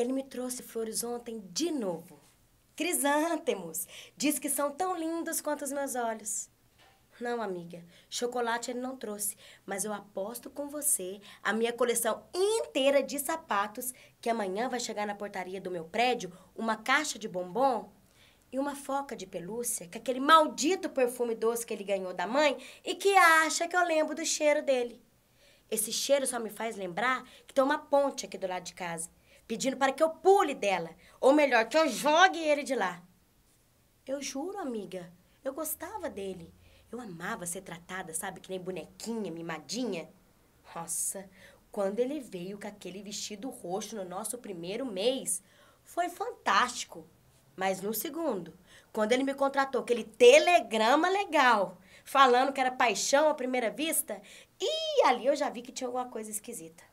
Ele me trouxe flores ontem de novo. Crisântemos. Diz que são tão lindos quanto os meus olhos. Não, amiga. Chocolate ele não trouxe. Mas eu aposto com você a minha coleção inteira de sapatos que amanhã vai chegar na portaria do meu prédio uma caixa de bombom e uma foca de pelúcia com aquele maldito perfume doce que ele ganhou da mãe e que acha que eu lembro do cheiro dele. Esse cheiro só me faz lembrar que tem uma ponte aqui do lado de casa pedindo para que eu pule dela, ou melhor, que eu jogue ele de lá. Eu juro, amiga, eu gostava dele. Eu amava ser tratada, sabe, que nem bonequinha, mimadinha. Nossa, quando ele veio com aquele vestido roxo no nosso primeiro mês, foi fantástico. Mas no segundo, quando ele me contratou aquele telegrama legal, falando que era paixão à primeira vista, e ali eu já vi que tinha alguma coisa esquisita.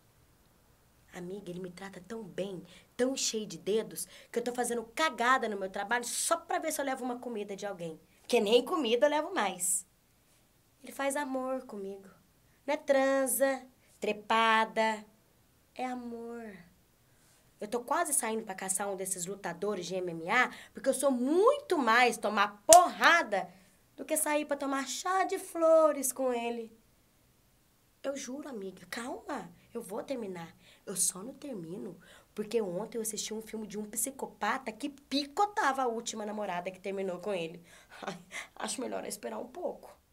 Amiga, ele me trata tão bem, tão cheio de dedos, que eu tô fazendo cagada no meu trabalho só pra ver se eu levo uma comida de alguém. Porque nem comida eu levo mais. Ele faz amor comigo. Não é transa, trepada. É amor. Eu tô quase saindo para caçar um desses lutadores de MMA, porque eu sou muito mais tomar porrada do que sair para tomar chá de flores com ele. Eu juro, amiga, calma, eu vou terminar. Eu só não termino porque ontem eu assisti um filme de um psicopata que picotava a última namorada que terminou com ele. Ai, acho melhor esperar um pouco.